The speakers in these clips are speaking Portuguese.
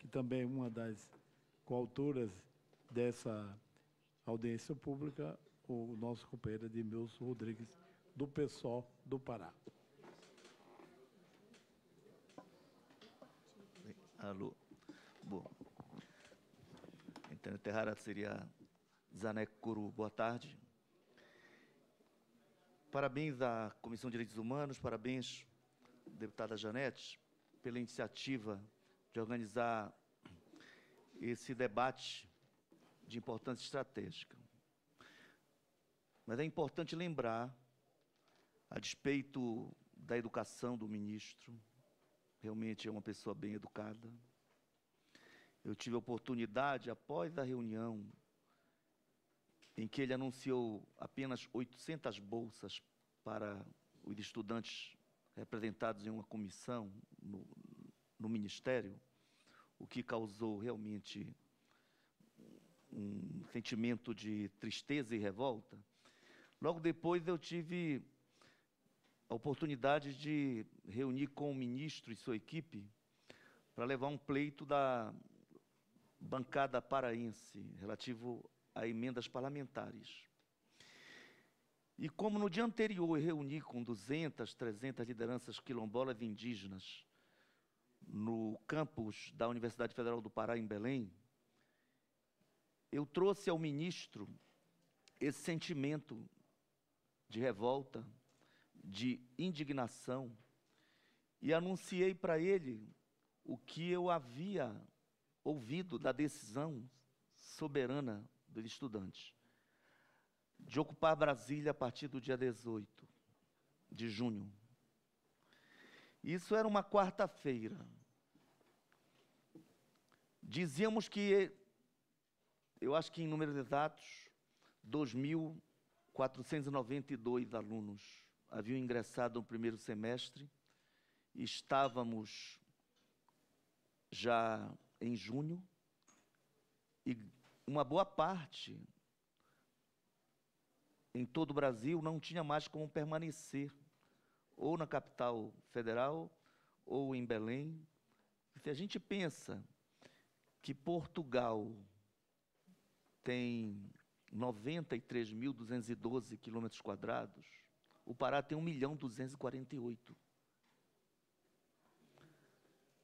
que também é uma das coautoras dessa audiência pública, o nosso companheiro Edmilson Rodrigues, do PSOL do Pará. Alô. Bom, então, Terrara seria Zaneco Curu, boa tarde. Parabéns à Comissão de Direitos Humanos, parabéns, deputada Janete, pela iniciativa de organizar esse debate de importância estratégica. Mas é importante lembrar, a despeito da educação do ministro, realmente é uma pessoa bem educada. Eu tive a oportunidade, após a reunião, em que ele anunciou apenas 800 bolsas para os estudantes representados em uma comissão no, no ministério, o que causou realmente um sentimento de tristeza e revolta. Logo depois eu tive a oportunidade de reunir com o ministro e sua equipe para levar um pleito da bancada paraense relativo a emendas parlamentares. E como no dia anterior eu reuni com 200, 300 lideranças quilombolas e indígenas no campus da Universidade Federal do Pará, em Belém, eu trouxe ao ministro esse sentimento de revolta, de indignação, e anunciei para ele o que eu havia ouvido da decisão soberana dos estudantes de ocupar Brasília a partir do dia 18 de junho. Isso era uma quarta-feira. Dizíamos que, eu acho que em números exatos, 2.492 alunos haviam ingressado no primeiro semestre. Estávamos já em junho e uma boa parte em todo o Brasil não tinha mais como permanecer, ou na capital federal, ou em Belém. Se a gente pensa que Portugal tem 93.212 quilômetros quadrados, o Pará tem 1 milhão 248.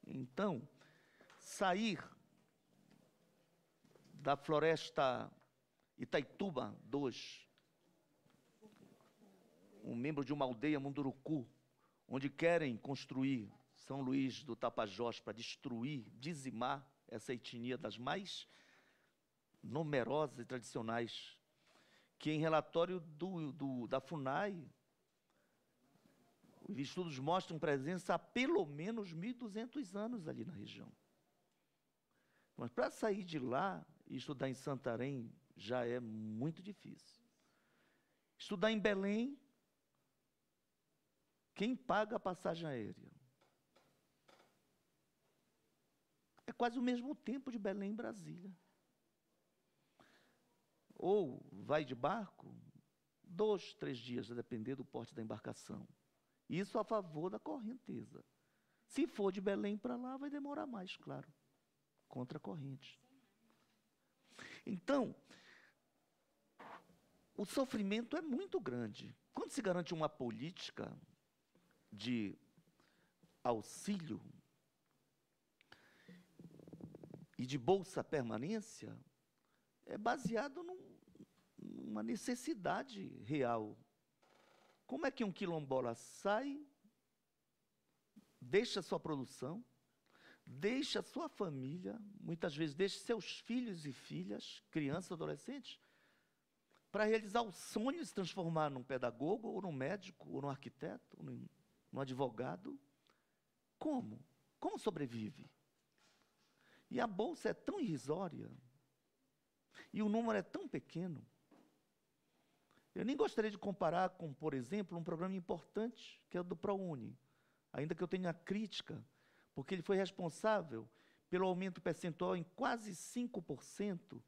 Então, sair da floresta Itaituba 2, um membro de uma aldeia Munduruku, onde querem construir São Luís do Tapajós para destruir, dizimar essa etnia das mais numerosas e tradicionais, que em relatório do, do, da FUNAI, os estudos mostram presença há pelo menos 1.200 anos ali na região. Mas para sair de lá e estudar em Santarém já é muito difícil. Estudar em Belém, quem paga a passagem aérea? É quase o mesmo tempo de Belém e Brasília. Ou vai de barco, dois, três dias, a depender do porte da embarcação. Isso a favor da correnteza. Se for de Belém para lá, vai demorar mais, claro, contra a corrente. Então, o sofrimento é muito grande. Quando se garante uma política de auxílio e de bolsa permanência é baseado num, numa necessidade real. Como é que um quilombola sai, deixa sua produção, deixa sua família, muitas vezes deixa seus filhos e filhas, crianças, adolescentes, para realizar o sonho de se transformar num pedagogo, ou num médico, ou num arquiteto, ou num, num advogado? Como? Como sobrevive? E a bolsa é tão irrisória. E o número é tão pequeno. Eu nem gostaria de comparar com, por exemplo, um programa importante, que é o do ProUni, ainda que eu tenha crítica, porque ele foi responsável pelo aumento percentual em quase 5%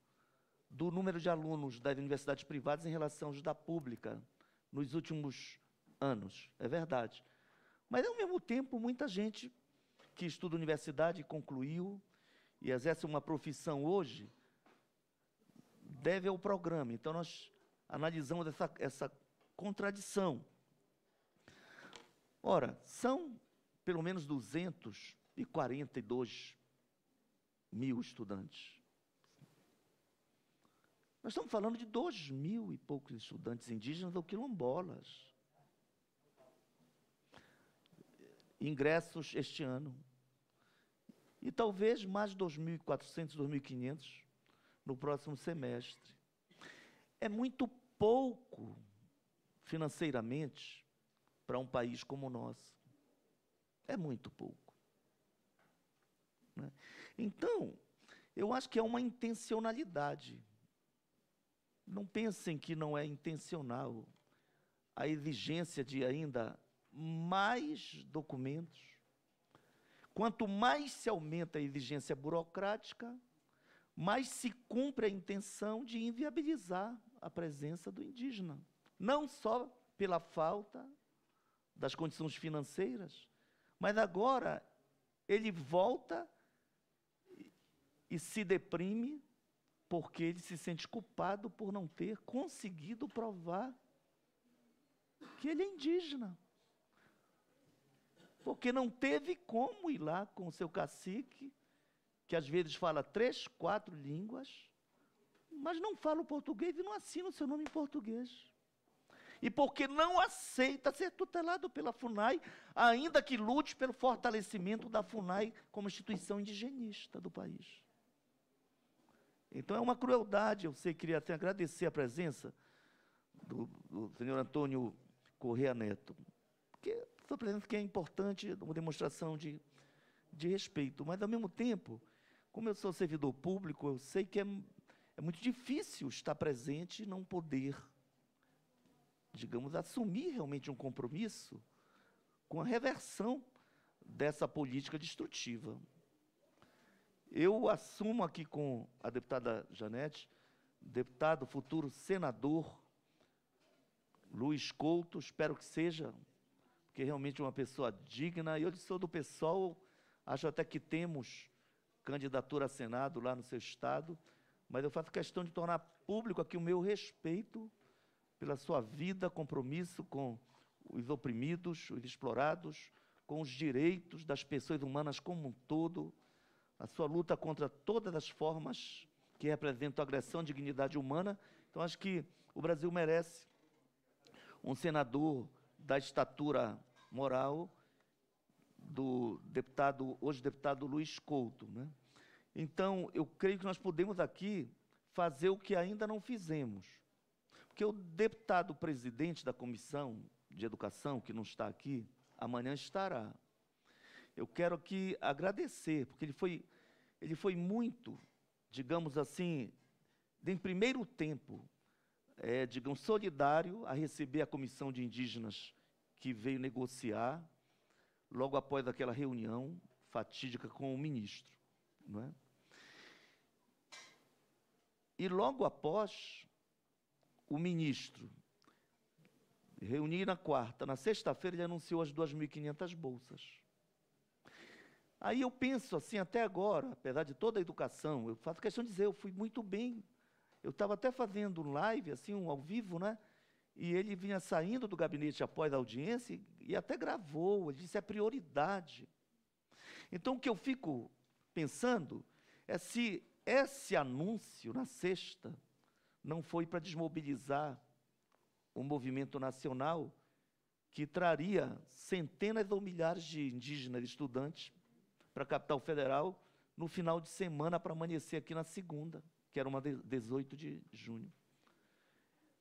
do número de alunos das universidades privadas em relação aos da pública nos últimos anos. É verdade. Mas, ao mesmo tempo, muita gente que estuda universidade concluiu e exerce uma profissão hoje, deve ao programa. Então, nós analisamos essa, essa contradição. Ora, são pelo menos 242 mil estudantes. Nós estamos falando de 2 mil e poucos estudantes indígenas ou quilombolas. Ingressos este ano, e talvez mais 2.400, 2.500 no próximo semestre. É muito pouco financeiramente para um país como o nosso. É muito pouco. Né? Então, eu acho que é uma intencionalidade. Não pensem que não é intencional a exigência de ainda mais documentos, Quanto mais se aumenta a exigência burocrática, mais se cumpre a intenção de inviabilizar a presença do indígena. Não só pela falta das condições financeiras, mas agora ele volta e se deprime porque ele se sente culpado por não ter conseguido provar que ele é indígena porque não teve como ir lá com o seu cacique, que às vezes fala três, quatro línguas, mas não fala o português e não assina o seu nome em português. E porque não aceita ser tutelado pela FUNAI, ainda que lute pelo fortalecimento da FUNAI como instituição indigenista do país. Então é uma crueldade. Eu sei, queria até agradecer a presença do, do senhor Antônio Correa Neto, porque Estou aprendendo que é importante uma demonstração de, de respeito, mas, ao mesmo tempo, como eu sou servidor público, eu sei que é, é muito difícil estar presente e não poder, digamos, assumir realmente um compromisso com a reversão dessa política destrutiva. Eu assumo aqui com a deputada Janete, deputado, futuro senador Luiz Couto, espero que seja porque realmente é uma pessoa digna. E eu sou do pessoal, acho até que temos candidatura a Senado lá no seu estado, mas eu faço questão de tornar público aqui o meu respeito pela sua vida, compromisso com os oprimidos, os explorados, com os direitos das pessoas humanas como um todo, a sua luta contra todas as formas que representam agressão à dignidade humana. Então, acho que o Brasil merece um senador da estatura moral do deputado, hoje deputado Luiz Couto. Né? Então, eu creio que nós podemos aqui fazer o que ainda não fizemos. Porque o deputado presidente da Comissão de Educação, que não está aqui, amanhã estará. Eu quero aqui agradecer, porque ele foi, ele foi muito, digamos assim, em primeiro tempo, é, digamos, solidário a receber a comissão de indígenas que veio negociar logo após aquela reunião fatídica com o ministro. Não é? E logo após, o ministro reunir na quarta, na sexta-feira ele anunciou as 2.500 bolsas. Aí eu penso assim, até agora, apesar de toda a educação, eu faço questão de dizer, eu fui muito bem eu estava até fazendo um live, assim, um ao vivo, né? E ele vinha saindo do gabinete após a audiência e até gravou, ele disse, é prioridade. Então, o que eu fico pensando é se esse anúncio na sexta não foi para desmobilizar o movimento nacional que traria centenas ou milhares de indígenas estudantes para a capital federal no final de semana para amanhecer aqui na segunda que era uma de 18 de junho.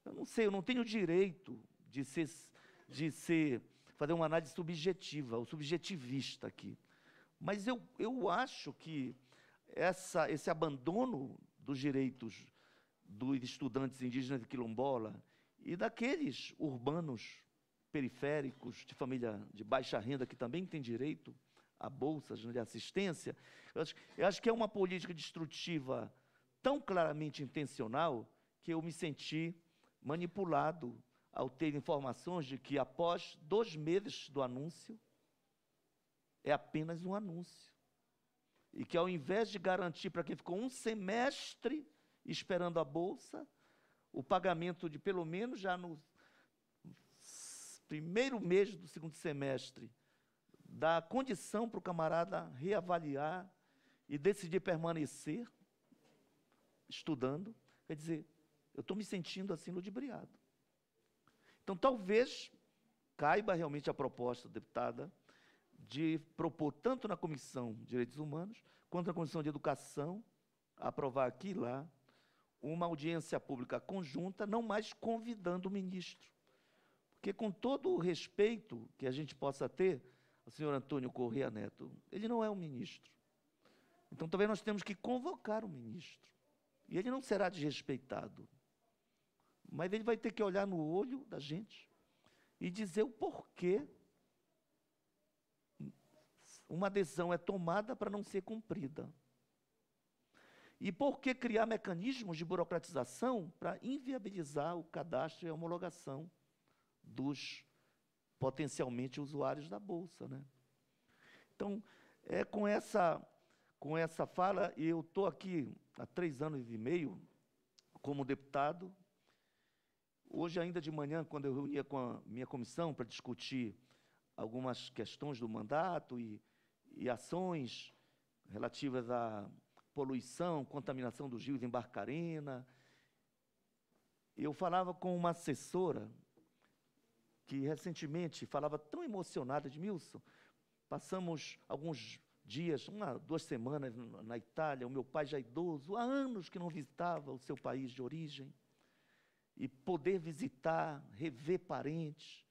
Eu não sei, eu não tenho direito de ser, de ser fazer uma análise subjetiva, ou subjetivista aqui. Mas eu, eu acho que essa, esse abandono dos direitos dos estudantes indígenas de quilombola e daqueles urbanos periféricos, de família de baixa renda, que também tem direito a bolsas né, de assistência, eu acho, eu acho que é uma política destrutiva tão claramente intencional que eu me senti manipulado ao ter informações de que após dois meses do anúncio, é apenas um anúncio. E que ao invés de garantir para quem ficou um semestre esperando a bolsa, o pagamento de pelo menos já no primeiro mês do segundo semestre, dá condição para o camarada reavaliar e decidir permanecer, estudando, quer dizer, eu estou me sentindo assim ludibriado. Então, talvez caiba realmente a proposta, deputada, de propor tanto na Comissão de Direitos Humanos quanto na Comissão de Educação, aprovar aqui e lá, uma audiência pública conjunta, não mais convidando o ministro. Porque, com todo o respeito que a gente possa ter, o senhor Antônio Corrêa Neto, ele não é um ministro. Então, talvez nós temos que convocar o ministro. E ele não será desrespeitado. Mas ele vai ter que olhar no olho da gente e dizer o porquê uma decisão é tomada para não ser cumprida. E por que criar mecanismos de burocratização para inviabilizar o cadastro e a homologação dos potencialmente usuários da Bolsa? Né? Então, é com essa com essa fala, eu estou aqui há três anos e meio como deputado. Hoje, ainda de manhã, quando eu reunia com a minha comissão para discutir algumas questões do mandato e, e ações relativas à poluição, contaminação dos rios em Barcarena, eu falava com uma assessora que recentemente falava tão emocionada de Milson, passamos alguns dias, uma, duas semanas na Itália, o meu pai já idoso, há anos que não visitava o seu país de origem, e poder visitar, rever parentes.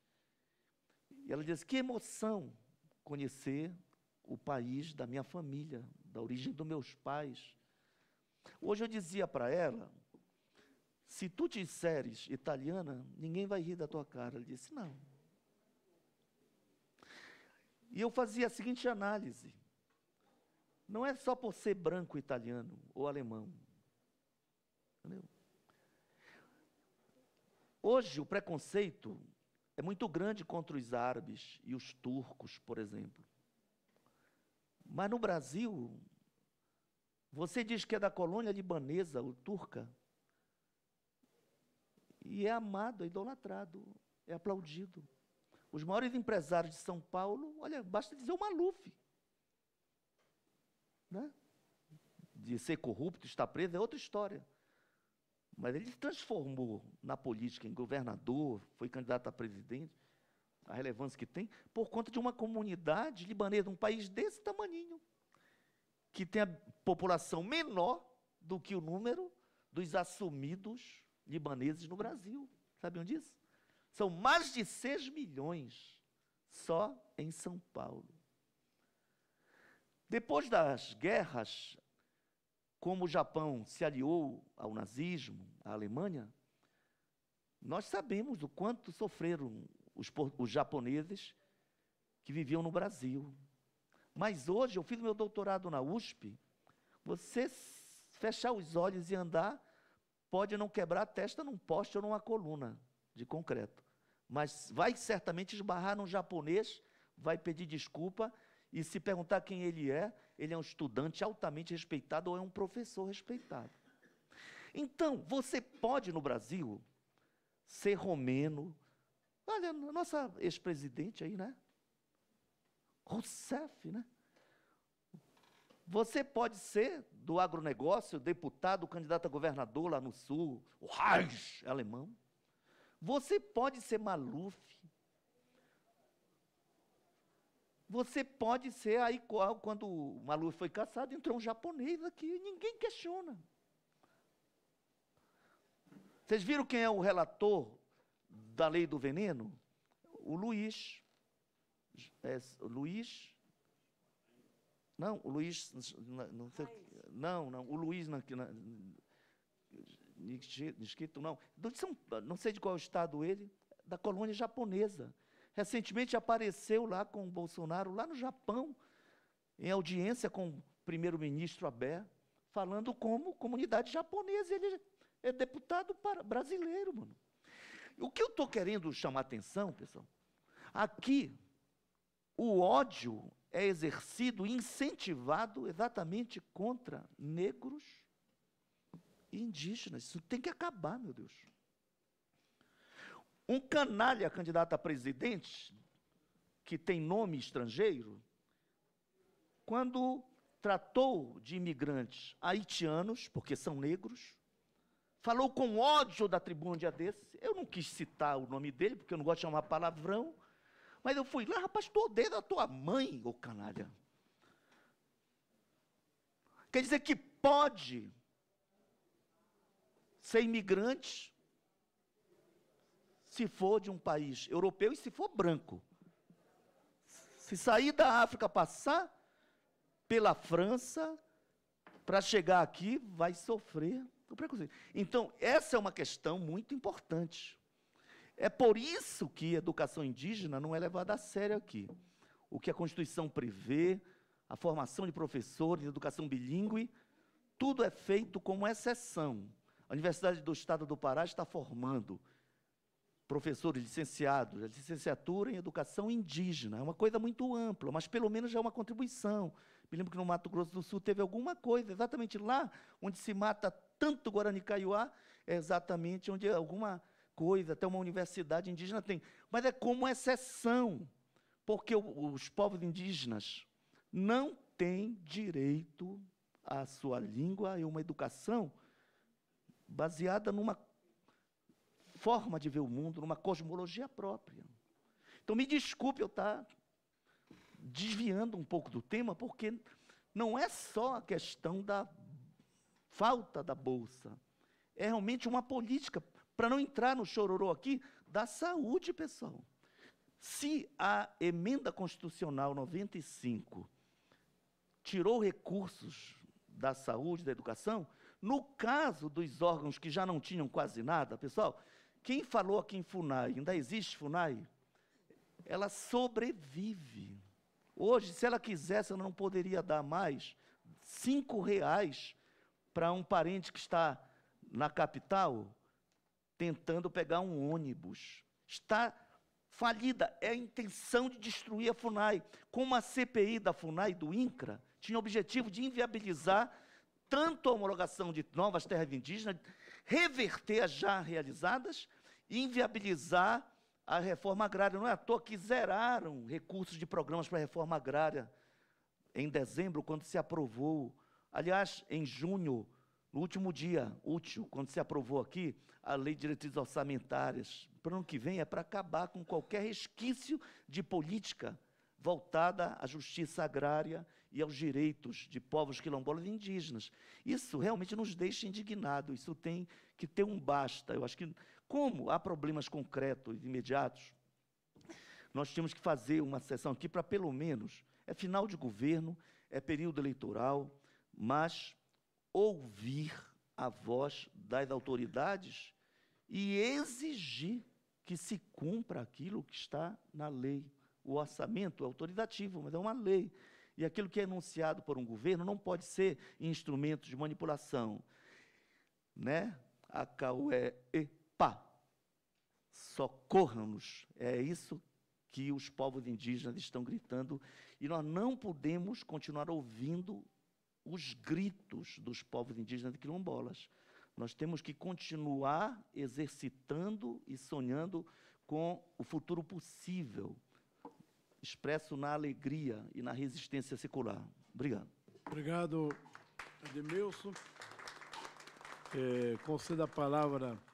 E ela diz: que emoção conhecer o país da minha família, da origem dos meus pais. Hoje eu dizia para ela: se tu te disseres italiana, ninguém vai rir da tua cara. Ela disse: não. E eu fazia a seguinte análise não é só por ser branco, italiano ou alemão. Entendeu? Hoje o preconceito é muito grande contra os árabes e os turcos, por exemplo. Mas no Brasil, você diz que é da colônia libanesa, o turca, e é amado, é idolatrado, é aplaudido. Os maiores empresários de São Paulo, olha, basta dizer o Maluf né? de ser corrupto, estar preso, é outra história. Mas ele se transformou na política em governador, foi candidato a presidente, a relevância que tem, por conta de uma comunidade libanesa, um país desse tamaninho, que tem a população menor do que o número dos assumidos libaneses no Brasil. Sabiam disso? São mais de 6 milhões só em São Paulo. Depois das guerras, como o Japão se aliou ao nazismo, à Alemanha, nós sabemos o quanto sofreram os, os japoneses que viviam no Brasil. Mas hoje, eu fiz meu doutorado na USP, você fechar os olhos e andar pode não quebrar a testa num poste ou numa coluna de concreto. Mas vai certamente esbarrar num japonês, vai pedir desculpa e se perguntar quem ele é, ele é um estudante altamente respeitado ou é um professor respeitado. Então, você pode no Brasil ser romeno. Olha, a nossa ex-presidente aí, né? Rousseff, né? Você pode ser do agronegócio, deputado, candidato a governador lá no Sul, o Reich, alemão. Você pode ser Maluf. Você pode ser aí, quando o Malu foi caçado, entrou um japonês aqui, ninguém questiona. Vocês viram quem é o relator da lei do veneno? O Luiz. É, o Luiz. Não, o Luiz. Não, sei, não, não, o Luiz. Na, na, escrito, não. Não sei de qual estado ele, da colônia japonesa recentemente apareceu lá com o Bolsonaro, lá no Japão, em audiência com o primeiro-ministro Abe, falando como comunidade japonesa. Ele é deputado brasileiro, mano. O que eu estou querendo chamar atenção, pessoal, aqui o ódio é exercido, incentivado exatamente contra negros e indígenas. Isso tem que acabar, meu Deus. Um canalha candidato a presidente, que tem nome estrangeiro, quando tratou de imigrantes haitianos, porque são negros, falou com ódio da tribuna um dia desse. Eu não quis citar o nome dele, porque eu não gosto de chamar palavrão. Mas eu fui lá, rapaz, tu odeia a tua mãe, ô canalha. Quer dizer que pode ser imigrante se for de um país europeu e se for branco. Se sair da África, passar pela França, para chegar aqui, vai sofrer o preconceito. Então, essa é uma questão muito importante. É por isso que a educação indígena não é levada a sério aqui. O que a Constituição prevê, a formação de professores, educação bilíngue, tudo é feito como exceção. A Universidade do Estado do Pará está formando professores licenciados, licenciatura em educação indígena. É uma coisa muito ampla, mas pelo menos já é uma contribuição. Me lembro que no Mato Grosso do Sul teve alguma coisa, exatamente lá onde se mata tanto Guarani Kaiowá, é exatamente onde alguma coisa, até uma universidade indígena tem. Mas é como exceção, porque os povos indígenas não têm direito à sua língua e uma educação baseada numa forma de ver o mundo, numa cosmologia própria. Então me desculpe eu estar desviando um pouco do tema, porque não é só a questão da falta da bolsa. É realmente uma política, para não entrar no chororô aqui, da saúde, pessoal. Se a emenda constitucional 95 tirou recursos da saúde, da educação, no caso dos órgãos que já não tinham quase nada, pessoal, quem falou aqui em FUNAI, ainda existe FUNAI? Ela sobrevive. Hoje, se ela quisesse, ela não poderia dar mais cinco reais para um parente que está na capital tentando pegar um ônibus. Está falida. É a intenção de destruir a FUNAI. Como a CPI da FUNAI do INCRA tinha o objetivo de inviabilizar tanto a homologação de novas terras indígenas, reverter as já realizadas e inviabilizar a reforma agrária. Não é à toa que zeraram recursos de programas para a reforma agrária em dezembro, quando se aprovou. Aliás, em junho, no último dia útil, quando se aprovou aqui a Lei de Diretrizes Orçamentárias. Para o ano que vem é para acabar com qualquer resquício de política voltada à justiça agrária e aos direitos de povos quilombolas e indígenas. Isso realmente nos deixa indignados, isso tem que ter um basta. Eu acho que, como há problemas concretos, e imediatos, nós temos que fazer uma sessão aqui para, pelo menos, é final de governo, é período eleitoral, mas ouvir a voz das autoridades e exigir que se cumpra aquilo que está na lei. O orçamento é autoritativo, mas é uma lei. E aquilo que é anunciado por um governo não pode ser instrumento de manipulação. Né? A Cauê, é epa, socorram-nos. É isso que os povos indígenas estão gritando. E nós não podemos continuar ouvindo os gritos dos povos indígenas de quilombolas. Nós temos que continuar exercitando e sonhando com o futuro possível expresso na alegria e na resistência secular. Obrigado. Obrigado, Edmilson. É, a palavra